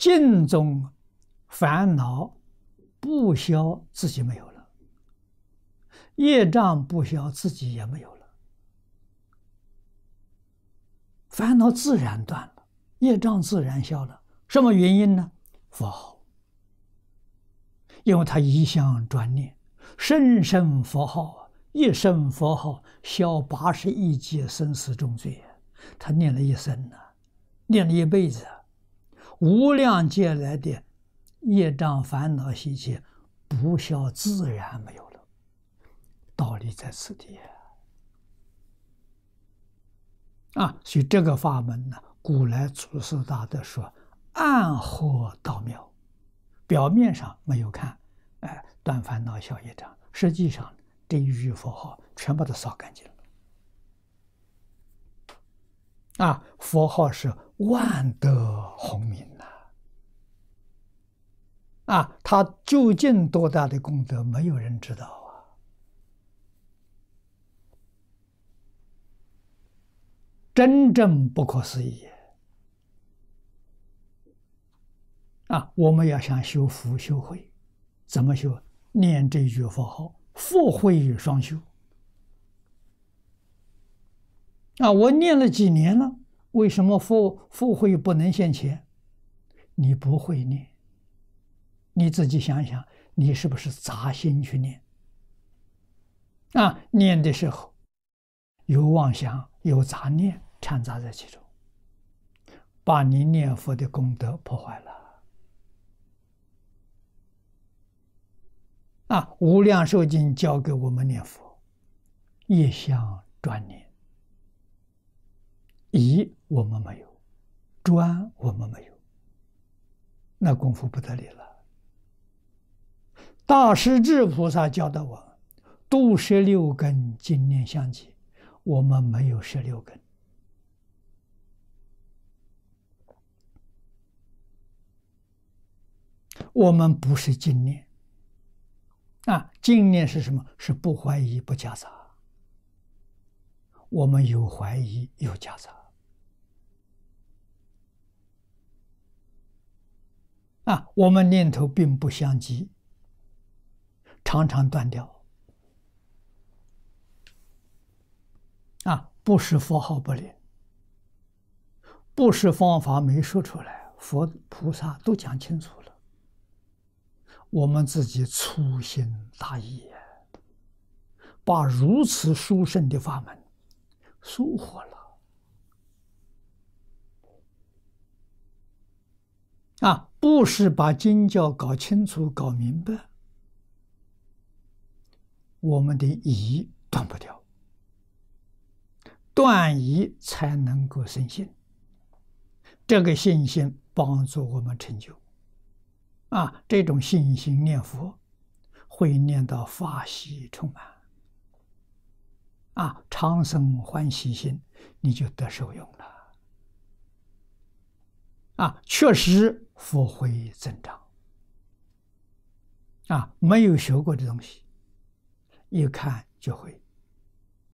尽中烦恼不消，自己没有了；业障不消，自己也没有了。烦恼自然断了，业障自然消了。什么原因呢？佛号，因为他一向专念，声声佛号，一声佛号消八十一劫生死重罪。他念了一生呐，念了一辈子。无量劫来的业障烦恼习气，不消自然没有了。道理在此地。啊，所以这个法门呢，古来祖师大德说暗火道妙，表面上没有看，哎，断烦恼消业障，实际上一句佛号全把它扫干净了。啊，佛号是万德洪名呐！啊，他究竟多大的功德，没有人知道啊！真正不可思议啊！我们要想修福修慧，怎么修？念这句佛号，福慧双修。啊，我念了几年了，为什么富富会不能现前？你不会念，你自己想想，你是不是杂心去念？啊，念的时候有妄想，有杂念掺杂在其中，把你念佛的功德破坏了。啊，无量寿经教给我们念佛，一心专念。我们没有砖，我们没有，那功夫不得了了。大师智菩萨教导我，度十六根，精念相及，我们没有十六根，我们不是精念啊！经念是什么？是不怀疑、不夹杂。我们有怀疑，有夹杂。啊，我们念头并不相及，常常断掉。啊，不是佛号不灵，不是方法没说出来，佛菩萨都讲清楚了，我们自己粗心大意，把如此殊胜的法门疏忽了。啊，不是把经教搞清楚、搞明白，我们的疑断不掉，断疑才能够生信。这个信心帮助我们成就。啊，这种信心念佛，会念到法喜充满。啊，长生欢喜心，你就得受用了。啊，确实。复会增长，啊，没有学过的东西，一看就会。